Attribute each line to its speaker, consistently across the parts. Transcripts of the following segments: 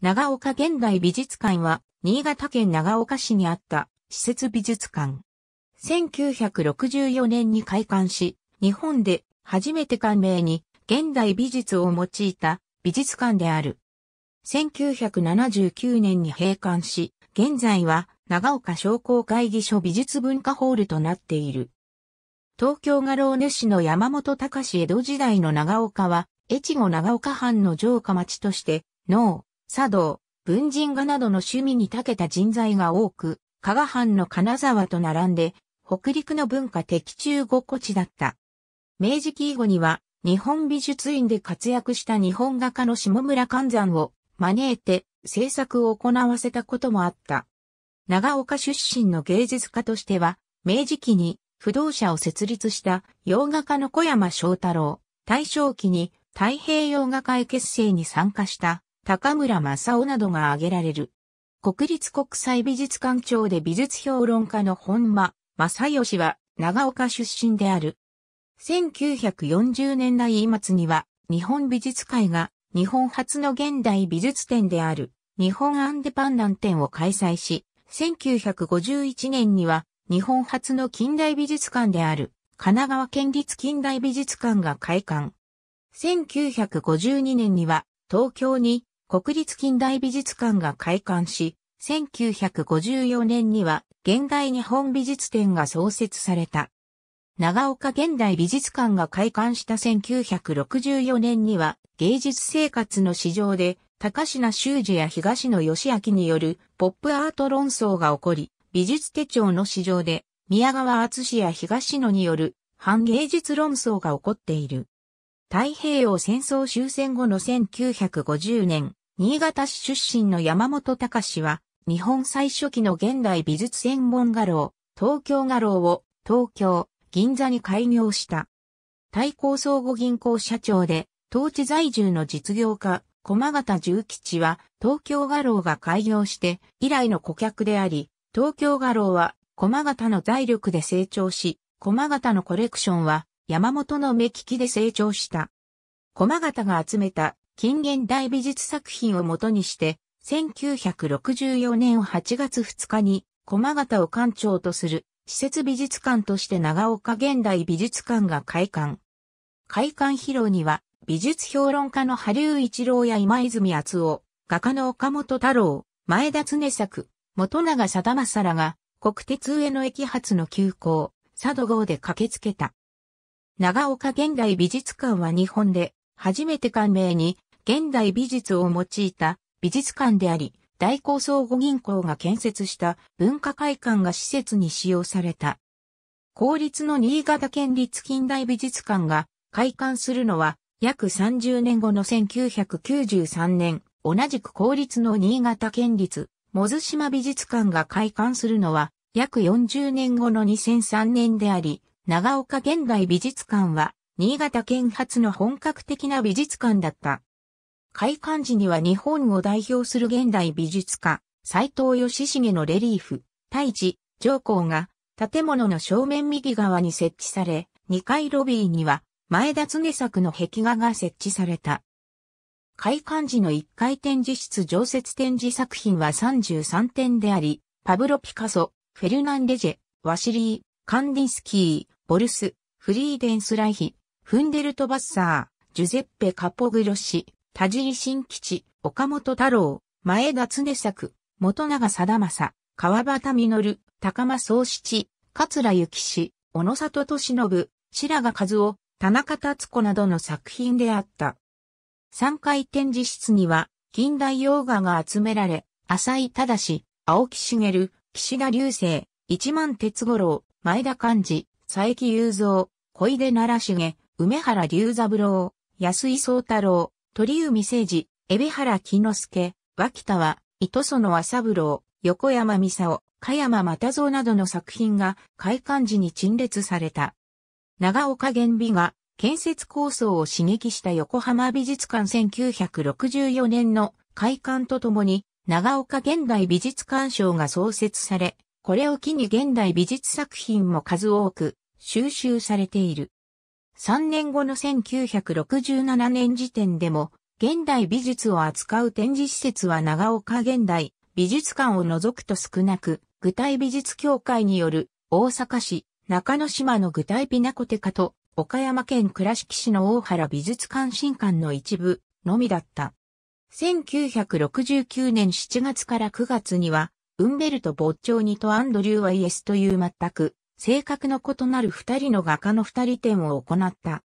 Speaker 1: 長岡現代美術館は、新潟県長岡市にあった施設美術館。1964年に開館し、日本で初めて館名に現代美術を用いた美術館である。1979年に閉館し、現在は長岡商工会議所美術文化ホールとなっている。東京画廊主市の山本隆江戸時代の長岡は、越後長岡藩の城下町として、農、茶道、文人画などの趣味に長けた人材が多く、加賀藩の金沢と並んで、北陸の文化的中ごこちだった。明治期以後には、日本美術院で活躍した日本画家の下村観山を招いて制作を行わせたこともあった。長岡出身の芸術家としては、明治期に不動社を設立した洋画家の小山翔太郎、大正期に太平洋画会結成に参加した高村正夫などが挙げられる。国立国際美術館長で美術評論家の本間正義は長岡出身である。1940年代末には日本美術会が日本初の現代美術展である日本アンデパンダン展を開催し、1951年には日本初の近代美術館である神奈川県立近代美術館が開館。1952年には東京に国立近代美術館が開館し、1954年には現代日本美術展が創設された。長岡現代美術館が開館した1964年には芸術生活の市場で高品修二や東野義明によるポップアート論争が起こり、美術手帳の市場で宮川敦や東野による反芸術論争が起こっている。太平洋戦争終戦後の1950年、新潟市出身の山本隆は、日本最初期の現代美術専門画廊、東京画廊を東京、銀座に開業した。対抗相互銀行社長で、当地在住の実業家、駒形重吉は、東京画廊が開業して以来の顧客であり、東京画廊は駒形の財力で成長し、駒形のコレクションは山本の目利きで成長した。駒形が集めた近現代美術作品をもとにして、1964年8月2日に駒形を館長とする施設美術館として長岡現代美術館が開館。開館披露には美術評論家の波竜一郎や今泉厚夫、画家の岡本太郎、前田常作、元永貞正らが国鉄上野駅発の急行、佐渡号で駆けつけた。長岡現代美術館は日本で初めて館名に現代美術を用いた美術館であり、大高層五銀行が建設した文化会館が施設に使用された。公立の新潟県立近代美術館が開館するのは約30年後の1993年、同じく公立の新潟県立モズ島美術館が開館するのは約40年後の2003年であり、長岡現代美術館は、新潟県発の本格的な美術館だった。開館時には日本を代表する現代美術家、斎藤義重のレリーフ、大地、上皇が、建物の正面右側に設置され、2階ロビーには、前田常作の壁画が設置された。開館時の1階展示室常設展示作品は33点であり、パブロ・ピカソ、フェルナンデジェ、ワシリー、カンディンスキー、ボルス、フリーデンスライヒ、フンデルトバッサー、ジュゼッペ・カポグロシ、田尻新吉、岡本太郎、前田常作、元永貞正、川端実、高間宗七、桂幸氏、小野里俊信、白賀和夫、田中達子などの作品であった。3回展示室には、近代洋画が集められ、浅井正、青木茂、岸田流星、一万哲五郎、前田漢治、佐伯雄三、小出奈良重、梅原龍三郎、安井宗太郎、鳥海誠治、海老原木之助、脇田は、糸園麻三郎、横山美佐夫、加山又蔵などの作品が開館時に陳列された。長岡玄美が建設構想を刺激した横浜美術館1964年の開館とともに長岡現代美術館賞が創設され、これを機に現代美術作品も数多く収集されている。3年後の1967年時点でも、現代美術を扱う展示施設は長岡現代美術館を除くと少なく、具体美術協会による大阪市中之島の具体ピナコテカと岡山県倉敷市の大原美術館新館の一部のみだった。1969年7月から9月にはウンベルト・ボッチョーニとアンドリュー・ワイエスという全く性格の異なる二人の画家の二人展を行った。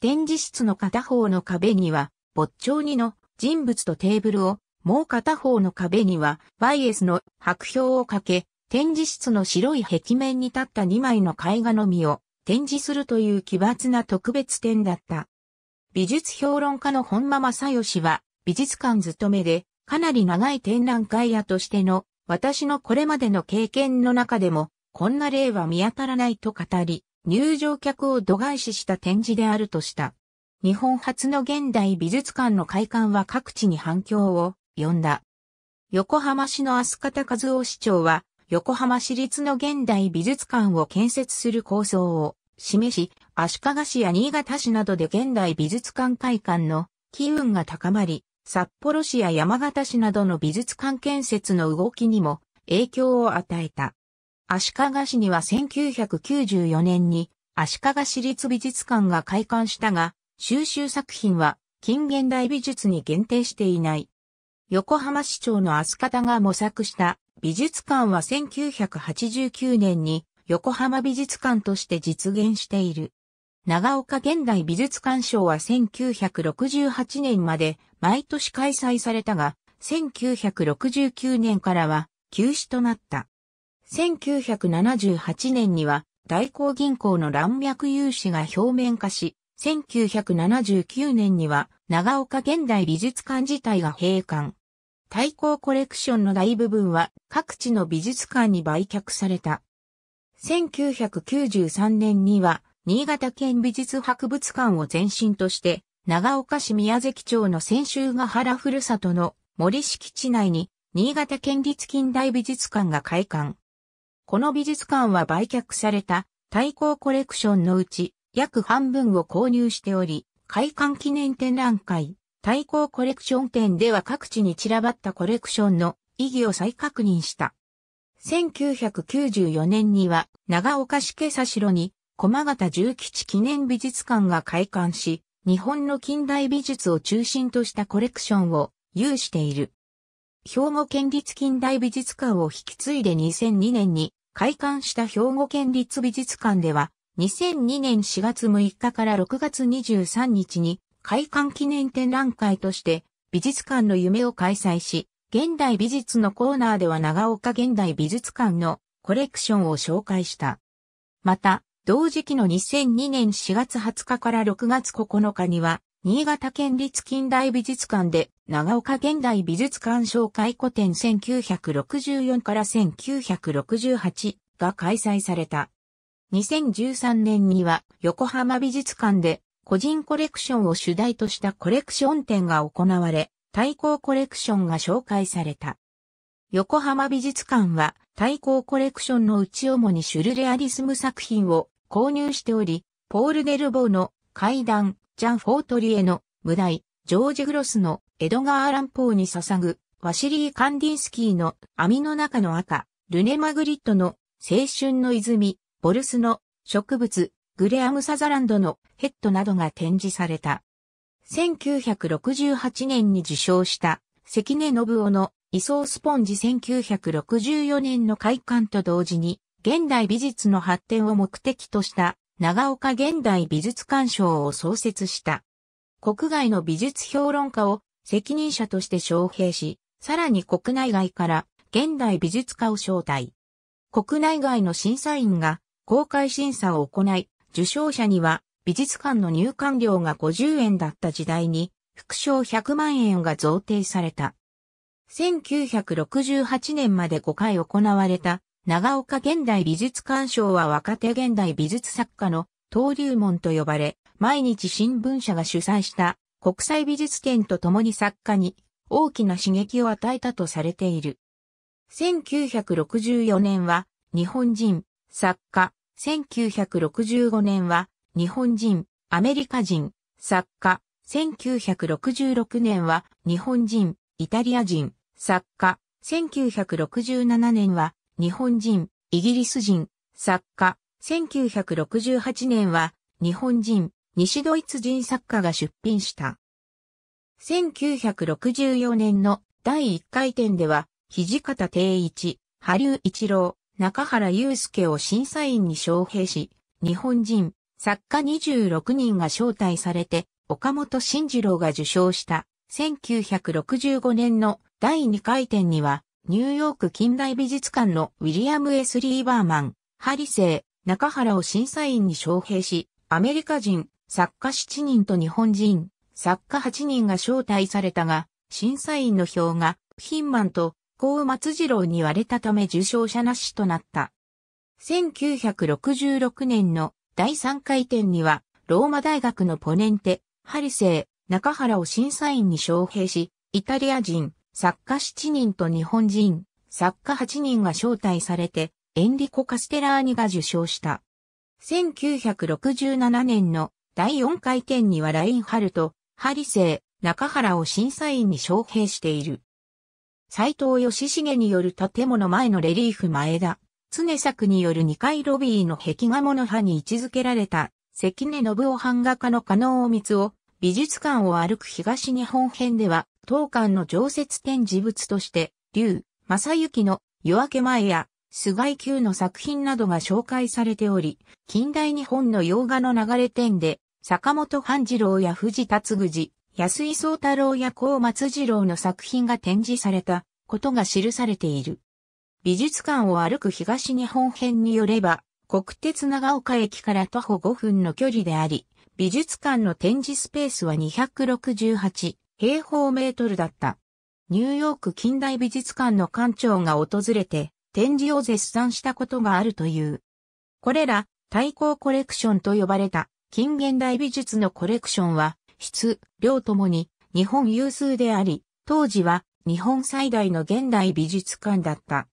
Speaker 1: 展示室の片方の壁には、ボッチョーニの人物とテーブルを、もう片方の壁には、バイエスの白標をかけ、展示室の白い壁面に立った二枚の絵画のみを展示するという奇抜な特別展だった。美術評論家の本間正義は、美術館勤めで、かなり長い展覧会屋としての私のこれまでの経験の中でも、こんな例は見当たらないと語り、入場客を度外視した展示であるとした。日本初の現代美術館の開館は各地に反響を呼んだ。横浜市の飛鳥方和夫市長は、横浜市立の現代美術館を建設する構想を示し、足利市や新潟市などで現代美術館開館の機運が高まり、札幌市や山形市などの美術館建設の動きにも影響を与えた。足利市には1994年に足利市立美術館が開館したが、収集作品は近現代美術に限定していない。横浜市長の足方が模索した美術館は1989年に横浜美術館として実現している。長岡現代美術館賞は1968年まで毎年開催されたが、1969年からは休止となった。1978年には大港銀行の乱脈融資が表面化し、1979年には長岡現代美術館自体が閉館。大抗コレクションの大部分は各地の美術館に売却された。1993年には新潟県美術博物館を前身として、長岡市宮崎町の千秋ヶ原ふるさとの森敷地内に、新潟県立近代美術館が開館。この美術館は売却された対抗コレクションのうち約半分を購入しており、開館記念展覧会、対抗コレクション展では各地に散らばったコレクションの意義を再確認した。1994年には長岡市警察城に駒形重吉記念美術館が開館し、日本の近代美術を中心としたコレクションを有している。兵庫県立近代美術館を引き継いで2002年に開館した兵庫県立美術館では、2002年4月6日から6月23日に開館記念展覧会として美術館の夢を開催し、現代美術のコーナーでは長岡現代美術館のコレクションを紹介した。また、同時期の2002年4月20日から6月9日には、新潟県立近代美術館で、長岡現代美術館紹介古典1964から1968が開催された。2013年には、横浜美術館で、個人コレクションを主題としたコレクション展が行われ、対抗コレクションが紹介された。横浜美術館は、対抗コレクションのうち主にシュルレアリスム作品を購入しており、ポール・デルボーの階段、ジャン・フォートリエの無題、ジョージ・グロスのエドガー・ランポーに捧ぐ、ワシリー・カンディンスキーの網の中の赤、ルネ・マグリットの青春の泉、ボルスの植物、グレアム・サザランドのヘッドなどが展示された。1968年に受賞した関根信夫の位送スポンジ1964年の開館と同時に現代美術の発展を目的とした長岡現代美術館賞を創設した。国外の美術評論家を責任者として招聘し、さらに国内外から現代美術家を招待。国内外の審査員が公開審査を行い、受賞者には美術館の入館料が50円だった時代に副賞100万円が贈呈された。1968年まで5回行われた長岡現代美術館賞は若手現代美術作家の登竜門と呼ばれ、毎日新聞社が主催した国際美術展と共に作家に大きな刺激を与えたとされている。1964年は日本人、作家、1965年は日本人、アメリカ人、作家、1966年は日本人、イタリア人、作家、1967年は日本人、イギリス人、作家、1968年は日本人、西ドイツ人作家が出品した。1964年の第1回展では、土方定一、波竜一郎、中原祐介を審査員に招聘し、日本人、作家26人が招待されて、岡本慎次郎が受賞した1965年の第2回展には、ニューヨーク近代美術館のウィリアム・エスリーバーマン、ハリセイ、中原を審査員に招聘し、アメリカ人、作家7人と日本人、作家8人が招待されたが、審査員の票が、ヒンマンと、コウ・松次郎に割れたため受賞者なしとなった。1966年の第3回展には、ローマ大学のポネンテ、ハリセイ、中原を審査員に招聘し、イタリア人、作家7人と日本人、作家8人が招待されて、エンリコ・カステラーニが受賞した。1967年の第4回展にはラインハルト、ハリセイ、中原を審査員に招聘している。斎藤義重による建物前のレリーフ前田、常作による2階ロビーの壁画物派に位置づけられた、関根信夫版画家の加納光を、美術館を歩く東日本編では、当館の常設展示物として、竜、正幸の夜明け前や菅井級の作品などが紹介されており、近代日本の洋画の流れ展で、坂本半次郎や藤田嗣安井宗太郎や高松次郎の作品が展示されたことが記されている。美術館を歩く東日本編によれば、国鉄長岡駅から徒歩5分の距離であり、美術館の展示スペースは268平方メートルだった。ニューヨーク近代美術館の館長が訪れて展示を絶賛したことがあるという。これら、対抗コレクションと呼ばれた近現代美術のコレクションは、質、量ともに日本有数であり、当時は日本最大の現代美術館だった。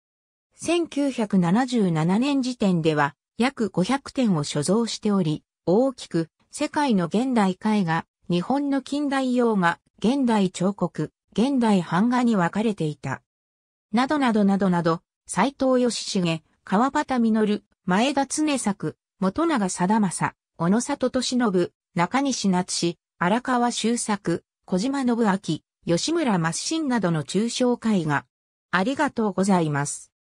Speaker 1: 1977年時点では約500点を所蔵しており、大きく世界の現代絵画、日本の近代洋画、現代彫刻、現代版画に分かれていた。などなどなどなど、斎藤義重、川端実、前田常作、元永貞正、小野里俊信、中西夏氏、荒川修作、小島信明、吉村松信などの抽象絵画。ありがとうございます。